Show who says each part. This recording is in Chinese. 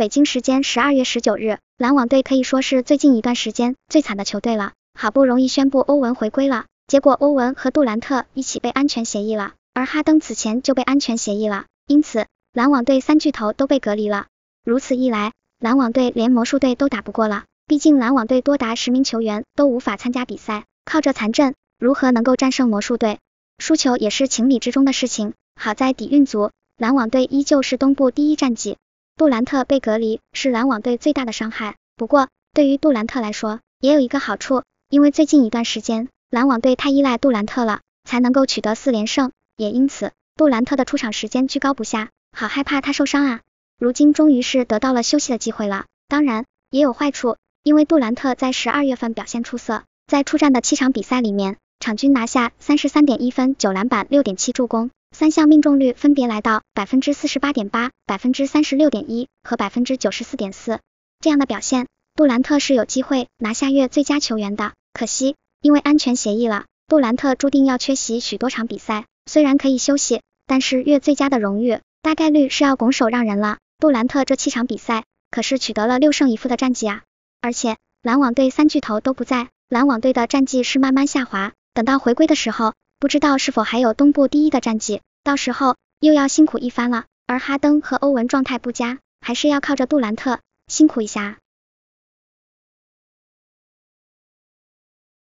Speaker 1: 北京时间十二月十九日，篮网队可以说是最近一段时间最惨的球队了。好不容易宣布欧文回归了，结果欧文和杜兰特一起被安全协议了，而哈登此前就被安全协议了，因此篮网队三巨头都被隔离了。如此一来，篮网队连魔术队都打不过了。毕竟篮网队多达十名球员都无法参加比赛，靠着残阵如何能够战胜魔术队？输球也是情理之中的事情。好在底蕴足，篮网队依旧是东部第一战绩。杜兰特被隔离是篮网队最大的伤害，不过对于杜兰特来说也有一个好处，因为最近一段时间篮网队太依赖杜兰特了，才能够取得四连胜，也因此杜兰特的出场时间居高不下，好害怕他受伤啊！如今终于是得到了休息的机会了，当然也有坏处，因为杜兰特在十二月份表现出色，在出战的七场比赛里面，场均拿下三十三点一分九篮板六点七助攻。三项命中率分别来到百分之四十八点八、百分之三十六点一和百分之九十四点四，这样的表现，杜兰特是有机会拿下月最佳球员的。可惜，因为安全协议了，杜兰特注定要缺席许多场比赛。虽然可以休息，但是月最佳的荣誉，大概率是要拱手让人了。杜兰特这七场比赛可是取得了六胜一负的战绩啊！而且篮网队三巨头都不在，篮网队的战绩是慢慢下滑。等到回归的时候。不知道是否还有东部第一的战绩，到时候又要辛苦一番了。而哈登和欧文状态不佳，还是要靠着杜兰特辛苦一下。